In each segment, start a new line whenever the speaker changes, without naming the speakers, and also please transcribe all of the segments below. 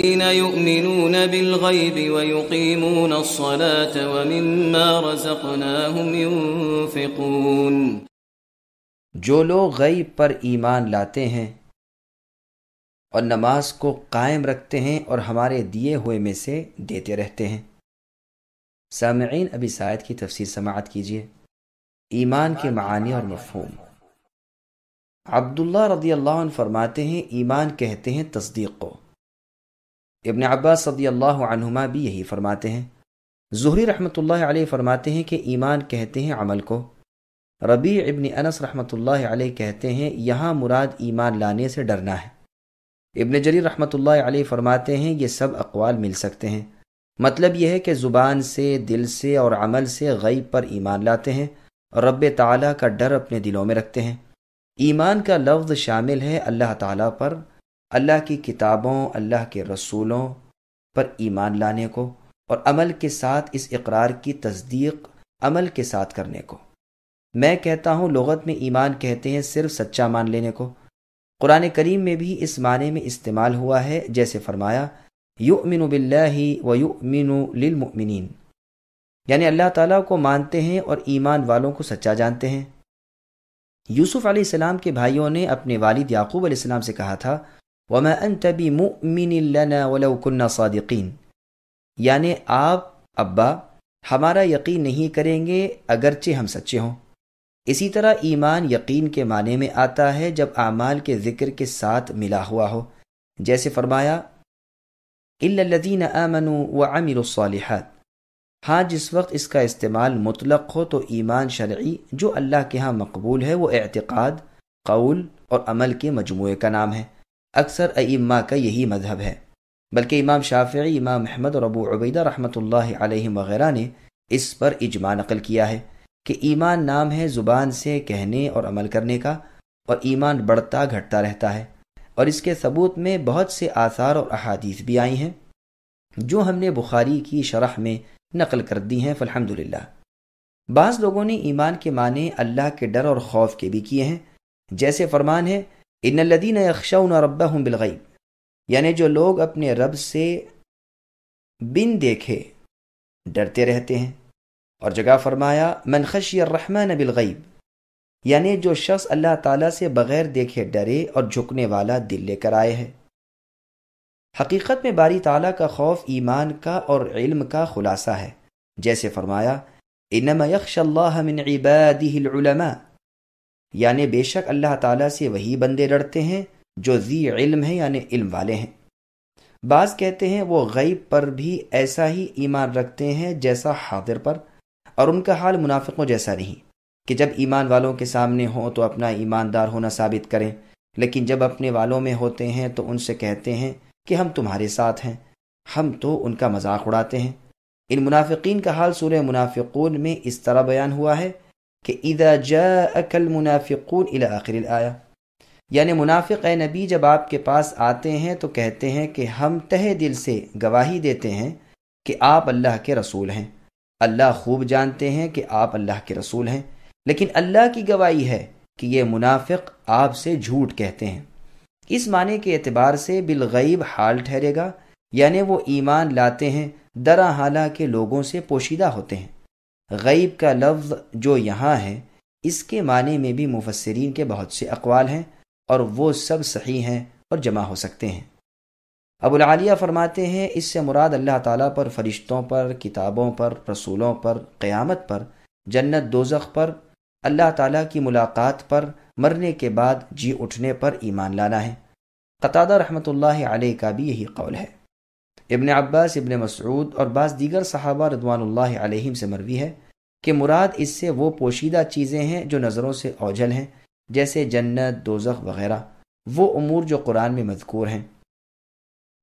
الذين يؤمنون بالغيب ويقيمون الصلاة ومما رزقناهم ينفقون जो लोग गईब पर ईमान लाते हैं और नमाज को कायम रखते हैं और हमारे दिए हुए में से देते रहते हैं सामीन अभी शायद की तफसीर समात कीजिए ईमान के मानी और मफहूम अब्दुल्ला रदी अल्लाह फरमाते हैं ईमान कहते हैं तस्दीक को इबन अब्बास सदी अल्लाहुमा भी यही फरमाते हैं जहरी रहमतुल्लाह अलैह फरमाते हैं कि ईमान कहते हैं अमल को रबी इबन अनस रहमतुल्लाह अलैह कहते हैं यहाँ मुराद ईमान लाने से डरना है इबन जरी रहमतुल्लाह अलैह फरमाते हैं ये सब अकवाल मिल सकते हैं मतलब यह है कि ज़ुबान से दिल से और अमल से गईब पर ईमान लाते हैं और रब ताला का डर अपने दिलों में रखते हैं ईमान का लफ्ज़ शामिल है अल्लाह ताला पर अल्लाह की किताबों अल्लाह के रसूलों पर ईमान लाने को और अमल के साथ इस इकरार की तस्दीक अमल के साथ करने को मैं कहता हूँ लगत में ईमान कहते हैं सिर्फ सच्चा मान लेने को कुरान करीम में भी इस माने में इस्तेमाल हुआ है जैसे फरमाया यु मिन बिल्ला व यु मिन यानी अल्लाह ताला को मानते हैं और ईमान वालों को सच्चा जानते हैं यूसुफ़ सलाम के भाइयों ने अपने वालद याकूब सलाम से कहा था वमा अंत बिमुमिन लना वलव कुन्ना सादिकीन यानि आप अब्बा हमारा यकीन नहीं करेंगे अगरचे हम सच्चे हों इसी तरह ईमान यकीन के माने में आता है जब आमाल के जिक्र के साथ मिला हुआ हो जैसे फरमाया इल्लदीन आमनु व आमिरसालहत हाँ जिस वक्त इसका इस्तेमाल मुतलक हो तो ईमान शर्य जो अल्लाह के यहाँ मकबूल है वो एतक़ाद कौल और अमल के मजमू का नाम है अक्सर अम्मा का यही मजहब है बल्कि इमाम शाफी इमाम अहमद और अबू उबैदा रहमतुल्लाह वगैरह ने इस पर इजमा नकल किया है कि ईमान नाम है ज़ुबान से कहने और अमल करने का और ईमान बढ़ता घटता रहता है और इसके सबूत में बहुत से आसार और अहादीस भी आई हैं जो हमने बुखारी की शरह में नकल कर दी हैं फ़लहमदिल्ला बाज़ लोगों ने ईमान के माने अल्लाह के डर और खौफ के भी किए हैं जैसे फरमान है इन लदीन यक्षाउन रब्बा हम बिलगैब यानी जो लोग अपने रब से बिन देखे डरते रहते हैं और जगह फरमाया मनखशी रहमान बिलगैब यानि जो शख्स अल्लाह ताला से बगैर देखे डरे और झुकने वाला दिल लेकर आए है हकीकत में बारी ताला का खौफ ईमान का और इल्म का खुलासा है जैसे फरमाया इनमा यक्ष यानि बेशक अल्लाह ताला से वही बंदे डरते हैं जो जी इल्म है यानि इल्म वाले हैं बाज़ कहते हैं वो ग़ैब पर भी ऐसा ही ईमान रखते हैं जैसा हादिर पर और उनका हाल मुनाफिकों जैसा नहीं कि जब ईमान वालों के सामने हो तो अपना ईमानदार होना साबित करें लेकिन जब अपने वालों में होते हैं तो उनसे कहते हैं कि हम तुम्हारे साथ हैं हम तो उनका मजाक उड़ाते हैं इन मुनाफिकीन का हाल सूर्य मुनाफिकून में इस तरह बयान हुआ है कि इदा जाकल मुनाफिकून इला आखिर आया यानि मुनाफिक ए नबी जब आपके पास आते हैं तो कहते हैं कि हम तह दिल से गवाही देते हैं कि आप अल्लाह के रसूल हैं अल्लाह खूब जानते हैं कि आप अल्लाह के रसूल हैं लेकिन अल्लाह की गवाही है कि ये मुनाफिक आपसे झूठ कहते हैं इस माने के एतबार से बिलगैब हाल ठहरेगा यानि वो ईमान लाते हैं दरा हाला के लोगों से पोशीदा होते हैं गईब का लफ्ज़ जो यहाँ है इसके माने में भी मुफसरीन के बहुत से अकवाल हैं और वो सब सही हैं और जमा हो सकते हैं अबुलालिया फरमाते हैं इससे मुराद अल्लाह ताला पर फरिश्तों पर किताबों पर रसूलों पर क़यामत पर जन्नत दोजख पर अल्लाह ताला की मुलाकात पर मरने के बाद जी उठने पर ईमान लाना है कतादा रहमतुल्लाह अलैह का भी यही कौल है इबन अब्बास इबन मसरूद और बाज़ दीगर सहाबा रदवान अलैहिम से मरवी है कि मुराद इससे वो पोशीदा चीज़ें हैं जो नज़रों से ओझल हैं जैसे जन्नत दोजख वगैरह वो अमूर जो कुरान में मذकूर हैं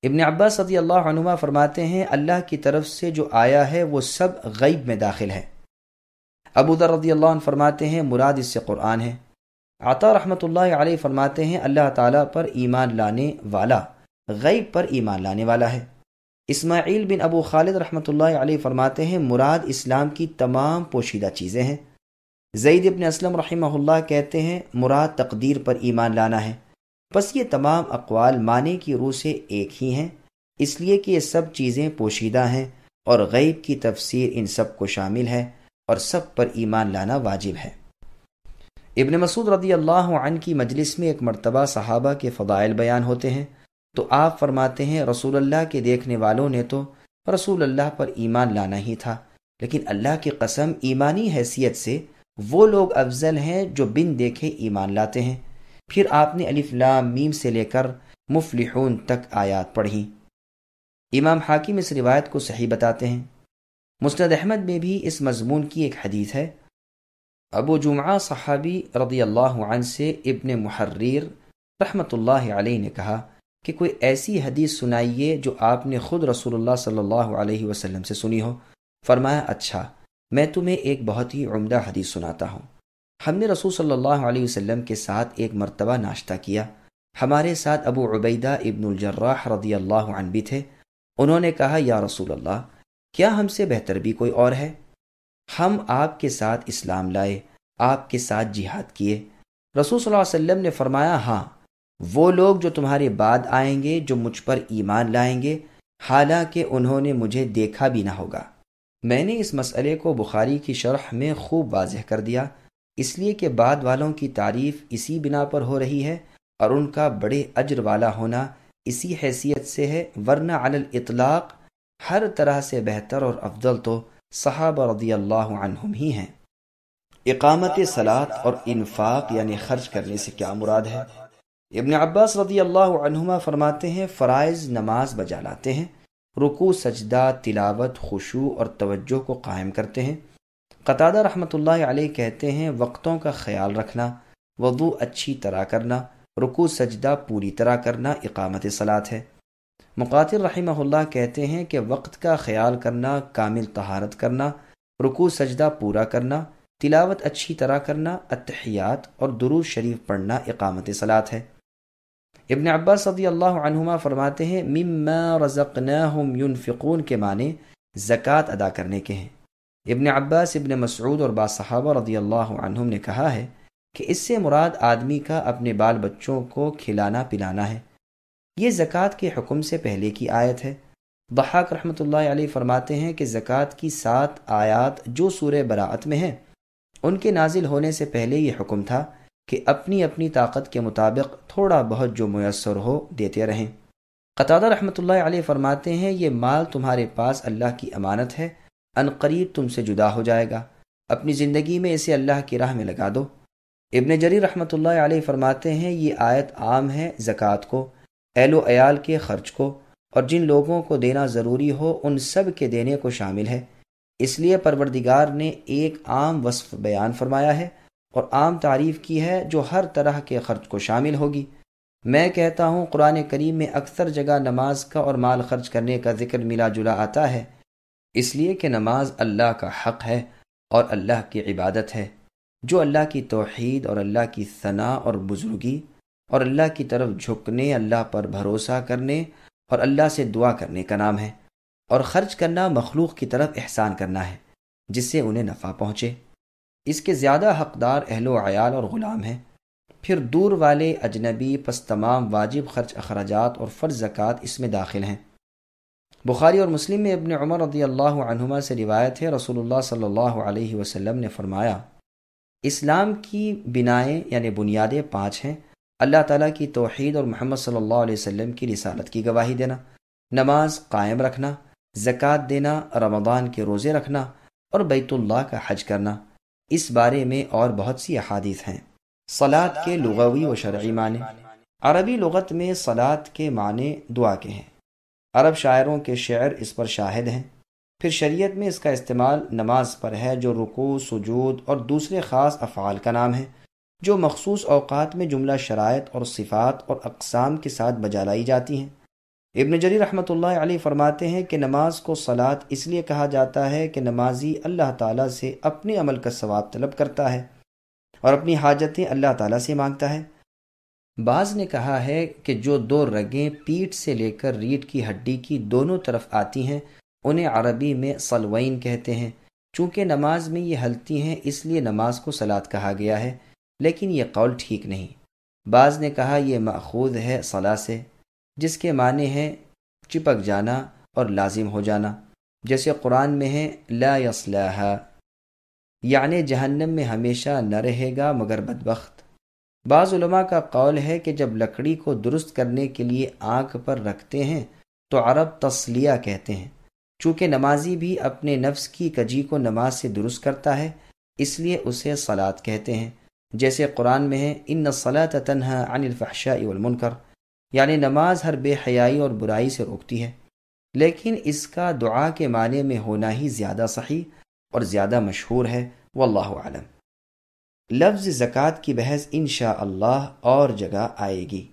इबन अब्बास सदी अल्लाह फरमाते हैं अल्लाह की तरफ से जो आया है वो सब गईब में दाखिल है अबू दर रदी अल्लाह फरमाते हैं मुराद इससे कुरान है आता रहमतुल्लाह फरमाते हैं अल्लाह ताला पर ईमान लाने वाला गईब पर ईमान लाने वाला है इस्माइल बिन अबू खालिद रहमत फरमाते हैं मुराद इस्लाम की तमाम पोशीदा चीज़ें हैं जईद इब्न असलम रहीमहुल्लाह कहते हैं मुराद तकदीर पर ईमान लाना है बस ये तमाम अकवाल माने की रूह से एक ही हैं इसलिए कि ये सब चीज़ें पोशीदा हैं और गैब की तफसीर इन सब को शामिल है और सब पर ईमान लाना वाजिब है इबन मसूद रदी अल्लाह की मजलिस में एक मरतबा सहाबा के फ़दाइल बयान होते हैं तो आप फरमाते हैं रसूल अल्लाह के देखने वालों ने तो रसूल अल्लाह पर ईमान लाना ही था लेकिन अल्लाह की कसम ईमानी हैसियत से वो लोग अफजल हैं जो बिन देखे ईमान लाते हैं फिर आपने अलिफ्लाम मीम से लेकर मुफलिहून तक आयात पढ़ी इमाम हाकिम इस रिवायत को सही बताते हैं मुस्द अहमद में भी इस मजमून की एक हदीत है अबू जुमा सहाबी रदी अल्लाह से इबन महर्र रहमतुल्लाह अलैह ने कहा कि कोई ऐसी हदीस सुनाइए जो आपने खुद रसूलुल्लाह सल्लल्लाहु अलैहि वसल्लम से सुनी हो फरमाया अच्छा मैं तुम्हें एक बहुत ही उम्दा हदीस सुनाता हूँ हमने रसूल सल्लल्लाहु अलैहि वसल्लम के साथ एक मर्तबा नाश्ता किया हमारे साथ अबू उबैदा इब्नुलजर्राह रदी अल्लाह अन भी थे उन्होंने कहा या रसूल अल्लाह क्या हमसे बेहतर भी कोई और है हम आपके साथ इस्लाम लाए आपके साथ जिहाद किए रसूल सल्लल्लाहु अलैहि वसल्लम ने फरमाया हाँ वो लोग जो तुम्हारे बाद आएंगे जो मुझ पर ईमान लाएंगे हालांकि उन्होंने मुझे देखा भी ना होगा मैंने इस मसले को बुखारी की शरह में खूब वाजह कर दिया इसलिए कि बाद वालों की तारीफ इसी बिना पर हो रही है और उनका बड़े अजर वाला होना इसी हैसियत से है वरना अल इतलाक हर तरह से बेहतर और अफजल तो साहब और अल्लाम ही हैं इकामत सलात और इन्फाक यानी खर्च करने से क्या मुराद है इबन अब्बास रदी अल्लाह फरमाते हैं फ़रज़ नमाज बजा लाते हैं रुकू सजदा तिलावत खुशू और तवज्जो को कायम करते हैं कतादा रहमतुल्ल अलैह कहते हैं वक्तों का ख्याल रखना वदू अच्छी तरह करना रुकू सजदा पूरी तरह करना इकामत सलात है मुकातिर रहीमहुल्लाह कहते हैं कि वक्त का ख्याल करना कामिल तहारत करना रुकू सजदा पूरा करना तिलावत अच्छी तरह करना अतहयात और दुरू शरीफ पढ़ना इकामत सलात है इबन अब्बास सदी फरमाते हैं मम्मा रज़क़नाहुम युनफ़िकून के माने ज़क़़त अदा करने के हैं इबन अब्बास इबन मसरूद और बासहाबा रदी ने कहा है कि इससे मुराद आदमी का अपने बाल बच्चों को खिलाना पिलाना है ये ज़क़़त के हुक्म से पहले की आयत है बहाक रहमत फरमाते हैं कि ज़क़़त की सात आयात जो सूर बरात में हैं उनके नाजिल होने से पहले ये हुक्म था कि अपनी अपनी ताकत के मुताबिक थोड़ा बहुत जो मैसर हो देते रहें कतादा रहमत आलि फरमाते हैं ये माल तुम्हारे पास अल्लाह की अमानत है अनकरीब तुमसे जुदा हो जाएगा अपनी ज़िंदगी में इसे अल्लाह की राह में लगा दो इबन जरी रहमत आलि फरमाते हैं ये आयत आम है ज़क़़त को एलो अयाल के ख़र्च को और जिन लोगों को देना ज़रूरी हो उन सब के देने को शामिल है इसलिए परवरदिगार ने एक आम वसफ़ बयान फरमाया है और आम तारीफ की है जो हर तरह के खर्च को शामिल होगी मैं कहता हूँ कुरान करीम में अक्सर जगह नमाज का और माल खर्च करने का जिक्र मिला जुला आता है इसलिए कि नमाज अल्लाह का हक है और अल्लाह की इबादत है जो अल्लाह की तोहीद और अल्लाह की सना और बुजुर्गी और अल्लाह की तरफ झुकने अल्लाह पर भरोसा करने और अल्लाह से दुआ करने का नाम है और ख़र्च करना मखलूक की तरफ एहसान करना है जिससे उन्हें नफ़ा पहुँचे इसके ज़्यादा हकदार अहलो आयाल और ग़ुलाम हैं फिर दूर वाले अजनबी पस तमाम वाजिब खर्च अखराज और फ़र्ज ज़क़ात इसमें दाखिल हैं बुखारी और मुस्लिम में इबन उमर रदी अल्लाहुमा से रिवायत है रसूलुल्लाह सल्लल्लाहु अलैहि वसल्लम ने फरमाया इस्लाम की बिनाएँ यानि बुनियादें पाँच हैं अल्लाह ताला की तोहीद और मोहम्मद सल्लल्लाहु अलैहि वसल्लम की रिसालत की गवाही देना नमाज कायम रखना ज़क़ात देना रमदान के रोज़े रखना और बैतुल्लाह का हज करना इस बारे में और बहुत सी अहादीत हैं सलाद के लगवी व शर्य माने अरबी लगत में सलाद के माने दुआ के हैं अरब शायरों के शेर इस पर शाहिद हैं फिर शरीयत में इसका इस्तेमाल नमाज पर है जो रुको सजूद और दूसरे ख़ास अफ़ाल का नाम है जो मखसूस अवकात में जुमला शरात और सिफ़ात और अकसाम के साथ बजा लाई जाती हैं इबन जरी रहमत ली फरमाते हैं कि नमाज को सलात इसलिए कहा जाता है कि नमाजी अल्लाह ताला से अपने अमल का सवाब तलब करता है और अपनी हाजतें अल्लाह ताला से मांगता है बाज ने कहा है कि जो दो रगें पीठ से लेकर रीढ़ की हड्डी की दोनों तरफ आती हैं उन्हें अरबी में सलवैन कहते हैं चूँकि नमाज में ये हलती हैं इसलिए नमाज को सलात कहा गया है लेकिन ये कौल ठीक नहीं बाज ने कहा यह माखूद है सला से जिसके माने हैं चिपक जाना और लाजिम हो जाना जैसे कुरान में है ला यसलाहा यानि जहन्नम में हमेशा न रहेगा मगर बदबख्त बाज़ुलमा का कौल है कि जब लकड़ी को दुरुस्त करने के लिए आँख पर रखते हैं तो अरब तस्लिया कहते हैं चूँकि नमाजी भी अपने नफ्स की कजी को नमाज से दुरुस्त करता है इसलिए उसे सलात कहते हैं जैसे कुरान में है इन सलात तनहा अनिलफ़ाशा वलमनकर यानी नमाज हर बेहयाई और बुराई से रोकती है लेकिन इसका दुआ के माने में होना ही ज़्यादा सही और ज़्यादा मशहूर है वल्लाह आलम लफ्ज़ जक़ात की बहस इन और जगह आएगी